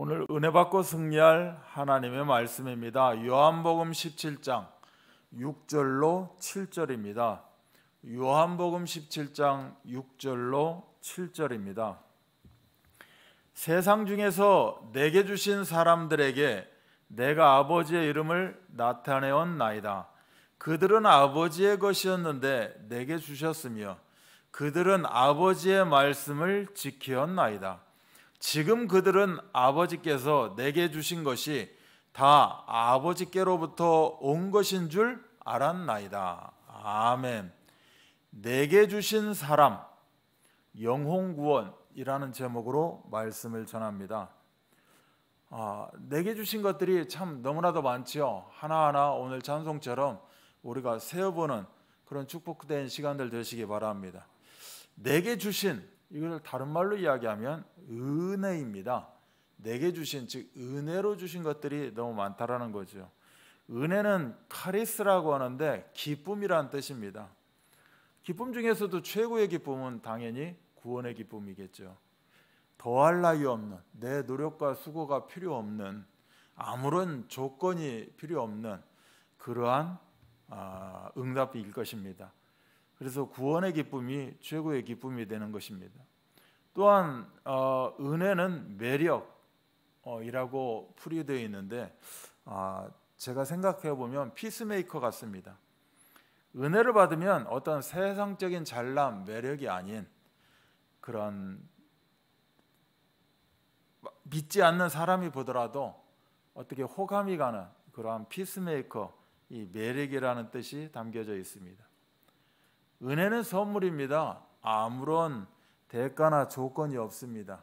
오늘 은혜 받고 승리할 하나님의 말씀입니다. 요한복음 17장 6절로 7절입니다. 요한복음 17장 6절로 7절입니다. 세상 중에서 내게 주신 사람들에게 내가 아버지의 이름을 나타내온 나이다. 그들은 아버지의 것이었는데 내게 주셨으며 그들은 아버지의 말씀을 지키었나이다. 지금 그들은 아버지께서 내게 주신 것이 다 아버지께로부터 온 것인 줄 알았나이다. 아멘. 내게 주신 사람 영혼 구원이라는 제목으로 말씀을 전합니다. 아, 내게 주신 것들이 참 너무나도 많지요. 하나하나 오늘 찬송처럼 우리가 세어보는 그런 축복된 시간들 되시기 바랍니다. 내게 주신 이걸 다른 말로 이야기하면 은혜입니다. 내게 주신 즉 은혜로 주신 것들이 너무 많다라는 거죠. 은혜는 카리스라고 하는데 기쁨이란 뜻입니다. 기쁨 중에서도 최고의 기쁨은 당연히 구원의 기쁨이겠죠. 더할 나위 없는 내 노력과 수고가 필요 없는 아무런 조건이 필요 없는 그러한 아, 응답일 것입니다. 그래서 구원의 기쁨이 최고의 기쁨이 되는 것입니다. 또한 어, 은혜는 매력이라고 풀이되어 있는데 어, 제가 생각해 보면 피스메이커 같습니다. 은혜를 받으면 어떤 세상적인 잘남 매력이 아닌 그런 믿지 않는 사람이 보더라도 어떻게 호감이 가는 그러한 피스메이커 이 매력이라는 뜻이 담겨져 있습니다. 은혜는 선물입니다. 아무런 대가나 조건이 없습니다.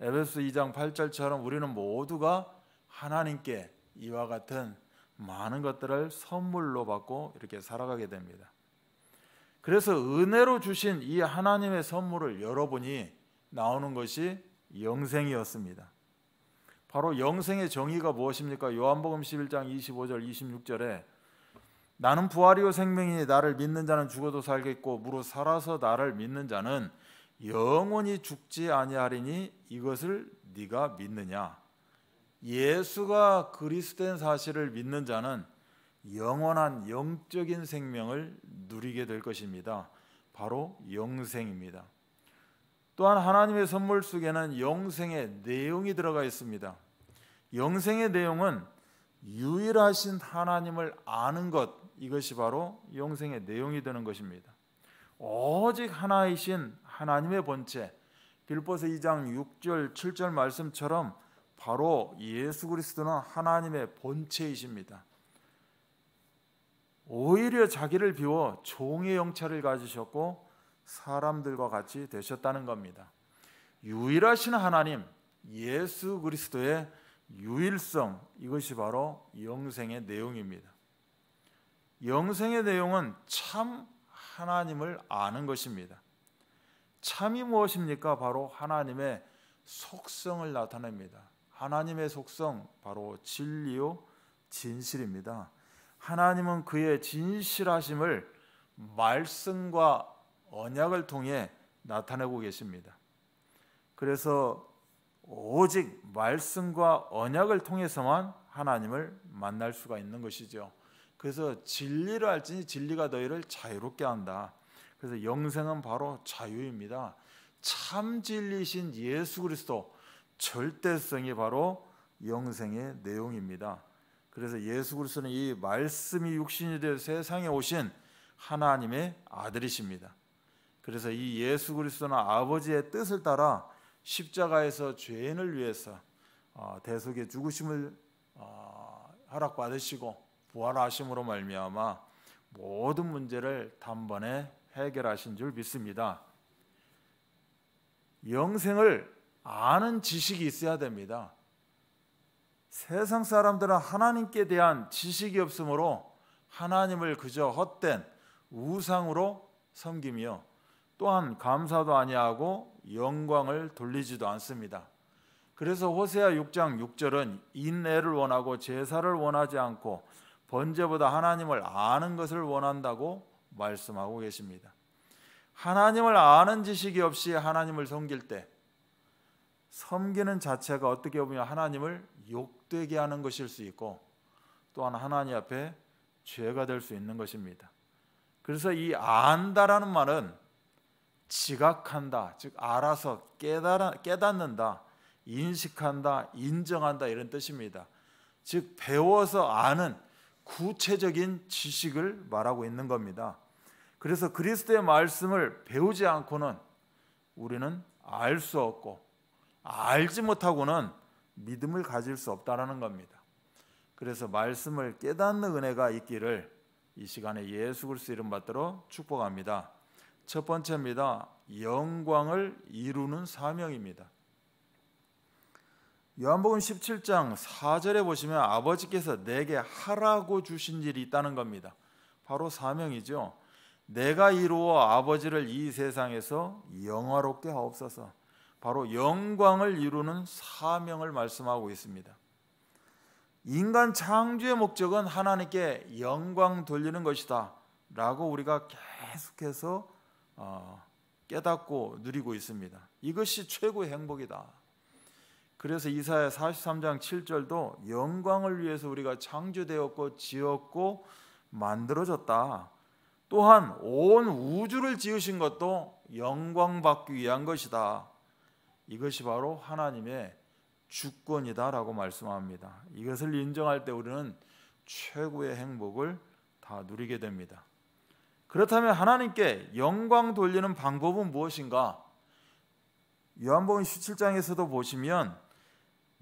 에베소 2장 8절처럼 우리는 모두가 하나님께 이와 같은 많은 것들을 선물로 받고 이렇게 살아가게 됩니다. 그래서 은혜로 주신 이 하나님의 선물을 여러분이 나오는 것이 영생이었습니다. 바로 영생의 정의가 무엇입니까? 요한복음 11장 25절 26절에 나는 부활이요 생명이니 나를 믿는 자는 죽어도 살겠고 무로 살아서 나를 믿는 자는 영원히 죽지 아니하리니 이것을 네가 믿느냐 예수가 그리스도인 사실을 믿는 자는 영원한 영적인 생명을 누리게 될 것입니다. 바로 영생입니다. 또한 하나님의 선물 속에는 영생의 내용이 들어가 있습니다. 영생의 내용은 유일하신 하나님을 아는 것 이것이 바로 영생의 내용이 되는 것입니다. 오직 하나이신 하나님의 본체 빌보스 2장 6절 7절 말씀처럼 바로 예수 그리스도는 하나님의 본체이십니다. 오히려 자기를 비워 종의 영체를 가지셨고 사람들과 같이 되셨다는 겁니다. 유일하신 하나님 예수 그리스도의 유일성 이것이 바로 영생의 내용입니다. 영생의 내용은 참 하나님을 아는 것입니다. 참이 무엇입니까? 바로 하나님의 속성을 나타냅니다. 하나님의 속성 바로 진리요 진실입니다. 하나님은 그의 진실하심을 말씀과 언약을 통해 나타내고 계십니다. 그래서 오직 말씀과 언약을 통해서만 하나님을 만날 수가 있는 것이죠. 그래서 진리를 알지니 진리가 너희를 자유롭게 한다. 그래서 영생은 바로 자유입니다. 참 진리신 예수 그리스도 절대성이 바로 영생의 내용입니다. 그래서 예수 그리스도는 이 말씀이 육신이 되어 세상에 오신 하나님의 아들이십니다. 그래서 이 예수 그리스도는 아버지의 뜻을 따라 십자가에서 죄인을 위해서 어, 대속의 죽으심을 어, 허락받으시고 부활하심으로 말미암아 모든 문제를 단번에 해결하신 줄 믿습니다. 영생을 아는 지식이 있어야 됩니다. 세상 사람들은 하나님께 대한 지식이 없으므로 하나님을 그저 헛된 우상으로 섬기며 또한 감사도 아니하고 영광을 돌리지도 않습니다. 그래서 호세아 6장 6절은 인애를 원하고 제사를 원하지 않고 번제보다 하나님을 아는 것을 원한다고 말씀하고 계십니다. 하나님을 아는 지식이 없이 하나님을 섬길 때 섬기는 자체가 어떻게 보면 하나님을 욕되게 하는 것일 수 있고 또한 하나님 앞에 죄가 될 수 있는 것입니다. 그래서 이 안다라는 말은 지각한다, 즉 알아서 깨달아, 깨닫는다, 인식한다, 인정한다 이런 뜻입니다. 즉 배워서 아는 구체적인 지식을 말하고 있는 겁니다. 그래서 그리스도의 말씀을 배우지 않고는 우리는 알 수 없고 알지 못하고는 믿음을 가질 수 없다라는 겁니다. 그래서 말씀을 깨닫는 은혜가 있기를 이 시간에 예수 그리스도 이름 받들어 축복합니다. 첫 번째입니다. 영광을 이루는 사명입니다. 요한복음 17장 4절에 보시면 아버지께서 내게 하라고 주신 일이 있다는 겁니다. 바로 사명이죠. 내가 이루어 아버지를 이 세상에서 영화롭게 하옵소서. 바로 영광을 이루는 사명을 말씀하고 있습니다. 인간 창조의 목적은 하나님께 영광 돌리는 것이다. 라고 우리가 계속해서 어, 깨닫고 누리고 있습니다. 이것이 최고의 행복이다. 그래서 이사야 43장 7절도 영광을 위해서 우리가 창조되었고 지었고 만들어졌다. 또한 온 우주를 지으신 것도 영광 받기 위한 것이다. 이것이 바로 하나님의 주권이다라고 말씀합니다. 이것을 인정할 때 우리는 최고의 행복을 다 누리게 됩니다. 그렇다면 하나님께 영광 돌리는 방법은 무엇인가? 요한복음 17장에서도 보시면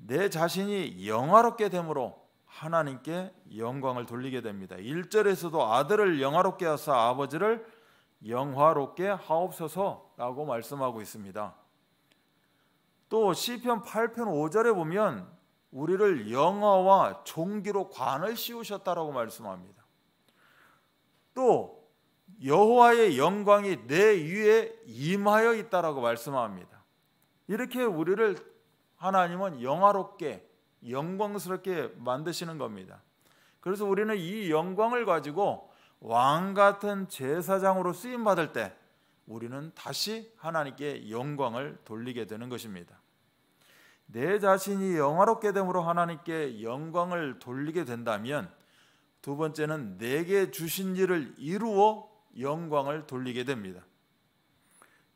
내 자신이 영화롭게 되므로 하나님께 영광을 돌리게 됩니다. 1절에서도 아들을 영화롭게 하사 아버지를 영화롭게 하옵소서라고 말씀하고 있습니다. 또 시편 8편 5절에 보면 우리를 영화와 종기로 관을 씌우셨다라고 말씀합니다. 또 여호와의 영광이 내 위에 임하여 있다라고 말씀합니다. 이렇게 우리를 하나님은 영화롭게 영광스럽게 만드시는 겁니다. 그래서 우리는 이 영광을 가지고 왕 같은 제사장으로 쓰임 받을 때 우리는 다시 하나님께 영광을 돌리게 되는 것입니다. 내 자신이 영화롭게 됨으로 하나님께 영광을 돌리게 된다면 두 번째는 내게 주신 일을 이루어 영광을 돌리게 됩니다.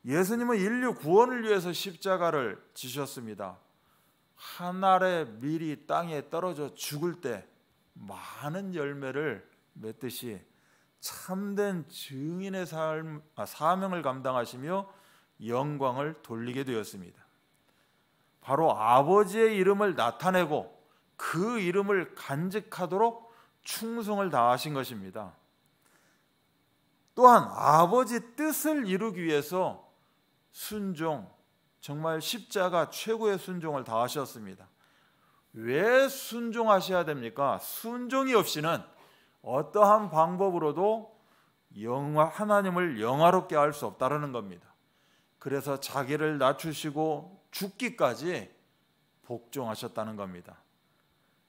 예수님은 인류 구원을 위해서 십자가를 지셨습니다. 한 알의 밀이 땅에 떨어져 죽을 때 많은 열매를 맺듯이 참된 증인의 삶, 아, 사명을 감당하시며 영광을 돌리게 되었습니다. 바로 아버지의 이름을 나타내고 그 이름을 간직하도록 충성을 다하신 것입니다. 또한 아버지 뜻을 이루기 위해서 순종, 정말 십자가 최고의 순종을 다하셨습니다. 왜 순종하셔야 됩니까? 순종이 없이는 어떠한 방법으로도 영화 하나님을 영화롭게 할 수 없다라는 겁니다. 그래서 자기를 낮추시고 죽기까지 복종하셨다는 겁니다.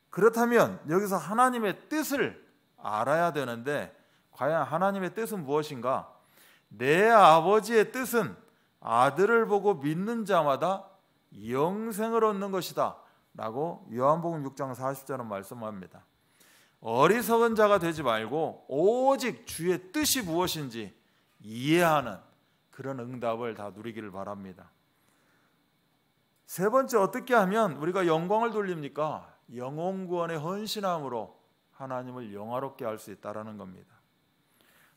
그렇다면 여기서 하나님의 뜻을 알아야 되는데 과연 하나님의 뜻은 무엇인가? 내 아버지의 뜻은 아들을 보고 믿는 자마다 영생을 얻는 것이다. 라고 요한복음 6장 40절은 말씀합니다. 어리석은 자가 되지 말고 오직 주의 뜻이 무엇인지 이해하는 그런 응답을 다 누리기를 바랍니다. 세 번째 어떻게 하면 우리가 영광을 돌립니까? 영혼 구원의 헌신함으로 하나님을 영화롭게 할 수 있다라는 겁니다.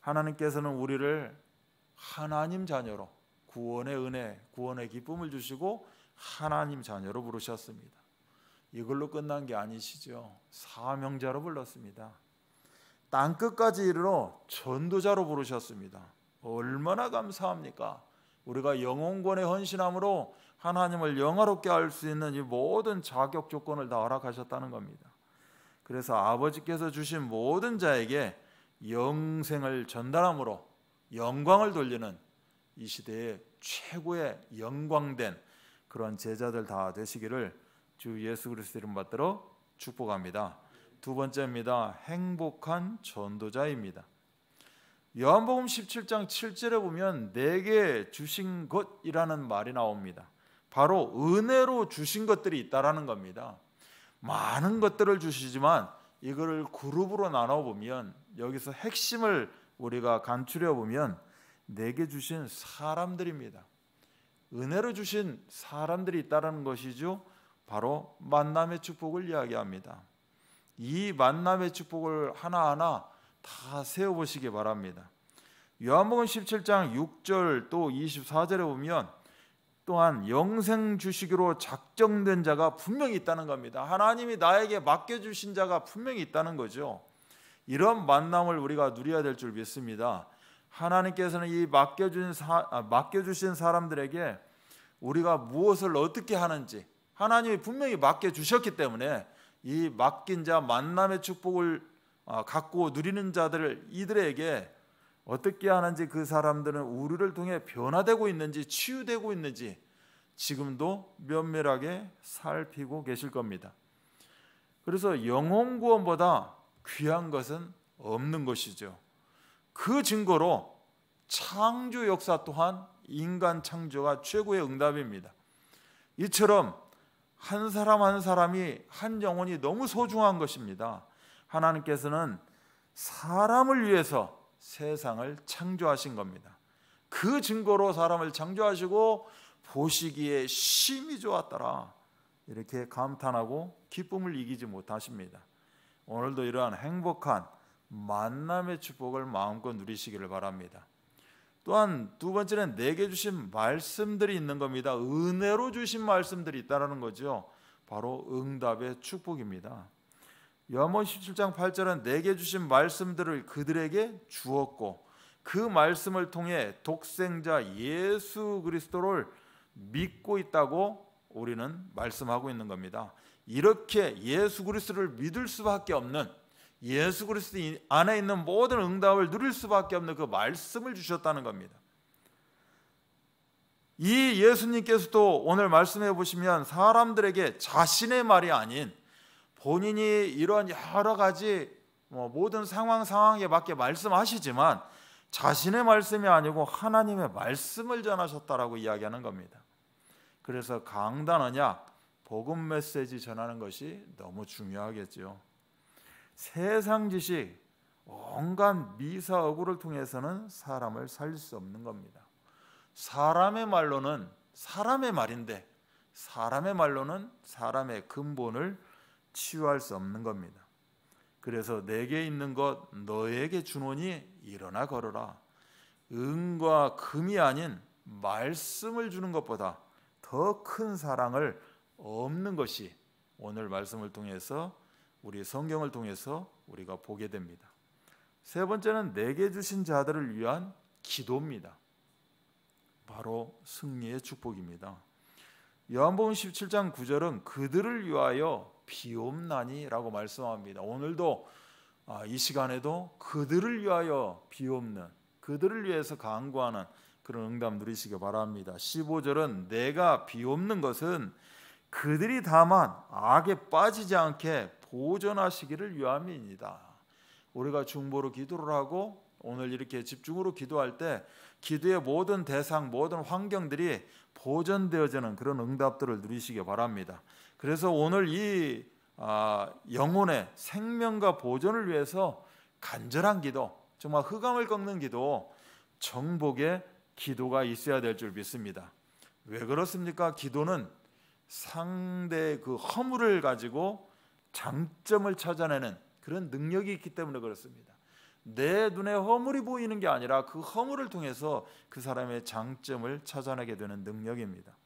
하나님께서는 우리를 하나님 자녀로 구원의 은혜, 구원의 기쁨을 주시고 하나님 자녀로 부르셨습니다. 이걸로 끝난 게 아니시죠. 사명자로 불렀습니다. 땅 끝까지 이르러 전도자로 부르셨습니다. 얼마나 감사합니까? 우리가 영혼권의 헌신함으로 하나님을 영화롭게 할 수 있는 이 모든 자격 조건을 다 허락하셨다는 겁니다. 그래서 아버지께서 주신 모든 자에게 영생을 전달함으로 영광을 돌리는 이시대에 최고의 영광된 그런 제자들 다 되시기를 주 예수 그리스도 이름 받들어 축복합니다. 두 번째입니다. 행복한 전도자입니다. 요한복음 17장 7절에 보면 내게 주신 것이라는 말이 나옵니다. 바로 은혜로 주신 것들이 있다라는 겁니다. 많은 것들을 주시지만 이거를 그룹으로 나눠 보면 여기서 핵심을 우리가 간추려 보면 내게 주신 사람들입니다. 은혜로 주신 사람들이 있다는 것이죠. 바로 만남의 축복을 이야기합니다. 이 만남의 축복을 하나하나 다 세워 보시기 바랍니다. 요한복음 17장 6절 또 24절에 보면 또한 영생 주시기로 작정된 자가 분명히 있다는 겁니다. 하나님이 나에게 맡겨 주신 자가 분명히 있다는 거죠. 이런 만남을 우리가 누려야 될 줄 믿습니다. 하나님께서는 이 맡겨주신, 사, 아, 맡겨주신 사람들에게 우리가 무엇을 어떻게 하는지 하나님이 분명히 맡겨주셨기 때문에 이 맡긴 자 만남의 축복을 아, 갖고 누리는 자들 이들에게 어떻게 하는지 그 사람들은 우리를 통해 변화되고 있는지 치유되고 있는지 지금도 면밀하게 살피고 계실 겁니다. 그래서 영혼 구원보다 귀한 것은 없는 것이죠. 그 증거로 창조 역사 또한 인간 창조가 최고의 응답입니다. 이처럼 한 사람 한 사람이 한 영혼이 너무 소중한 것입니다. 하나님께서는 사람을 위해서 세상을 창조하신 겁니다. 그 증거로 사람을 창조하시고 보시기에 심히 좋았더라. 이렇게 감탄하고 기쁨을 이기지 못하십니다. 오늘도 이러한 행복한 만남의 축복을 마음껏 누리시기를 바랍니다. 또한 두 번째는 내게 주신 말씀들이 있는 겁니다. 은혜로 주신 말씀들이 있다라는 거죠. 바로 응답의 축복입니다. 염원 17장 8절은 내게 주신 말씀들을 그들에게 주었고 그 말씀을 통해 독생자 예수 그리스도를 믿고 있다고 우리는 말씀하고 있는 겁니다. 이렇게 예수 그리스도를 믿을 수밖에 없는 예수 그리스도 안에 있는 모든 응답을 누릴 수밖에 없는 그 말씀을 주셨다는 겁니다. 이 예수님께서도 오늘 말씀해 보시면 사람들에게 자신의 말이 아닌 본인이 이러 여러 가지 뭐 모든 상황 상황에 맞게 말씀하시지만 자신의 말씀이 아니고 하나님의 말씀을 전하셨다라고 이야기하는 겁니다. 그래서 강단 언약 복음 메시지 전하는 것이 너무 중요하겠죠. 세상 지식, 온갖 미사어구를 통해서는 사람을 살수 없는 겁니다. 사람의 말로는 사람의 말인데 사람의 말로는 사람의 근본을 치유할 수 없는 겁니다. 그래서 내게 있는 것 너에게 주노니 일어나 걸어라. 은과 금이 아닌 말씀을 주는 것보다 더 큰 사랑을 없는 것이 오늘 말씀을 통해서 우리 성경을 통해서 우리가 보게 됩니다. 세 번째는 내게 주신 자들을 위한 기도입니다. 바로 승리의 축복입니다. 요한복음 17장 9절은 그들을 위하여 비옵나니라고 말씀합니다. 오늘도 아, 이 시간에도 그들을 위하여 비옵는 그들을 위해서 강구하는 그런 응답 누리시기 바랍니다. 15절은 내가 비옵는 것은 그들이 다만 악에 빠지지 않게 보존하시기를 위함입니다 우리가 중보로 기도를 하고 오늘 이렇게 집중으로 기도할 때 기도의 모든 대상, 모든 환경들이 보존되어지는 그런 응답들을 누리시기 바랍니다. 그래서 오늘 이 아, 영혼의 생명과 보존을 위해서 간절한 기도, 정말 흑암을 꺾는 기도, 정복의 기도가 있어야 될 줄 믿습니다. 왜 그렇습니까? 기도는 상대의 그 허물을 가지고 장점을 찾아내는 그런 능력이 있기 때문에 그렇습니다. 내 눈에 허물이 보이는 게 아니라 그 허물을 통해서 그 사람의 장점을 찾아내게 되는 능력입니다.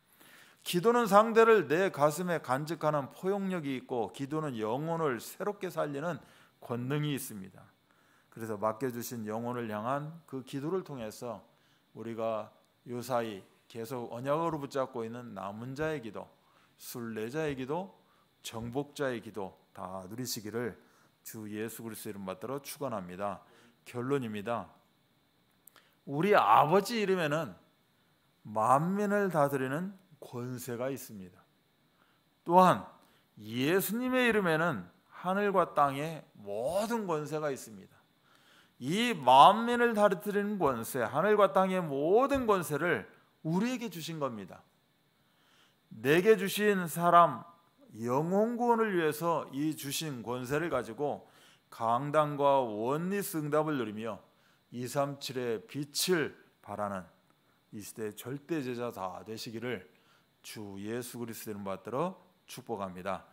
기도는 상대를 내 가슴에 간직하는 포용력이 있고 기도는 영혼을 새롭게 살리는 권능이 있습니다. 그래서 맡겨주신 영혼을 향한 그 기도를 통해서 우리가 요사이 계속 언약으로 붙잡고 있는 남은 자의 기도, 순례자의 기도, 정복자의 기도 다 누리시기를 주 예수 그리스도 이름 받들어 축원합니다. 결론입니다. 우리 아버지 이름에는 만민을 다스리는 권세가 있습니다. 또한 예수님의 이름에는 하늘과 땅의 모든 권세가 있습니다. 이 만민을 다스리는 권세, 하늘과 땅의 모든 권세를 우리에게 주신 겁니다. 내게 주신 사람 영혼구원을 위해서 이 주신 권세를 가지고 강당과 원리 승답을 누리며 237의 빛을 바라는 이 시대의 절대 제자 다 되시기를 주 예수 그리스도를 이 받들어 축복합니다.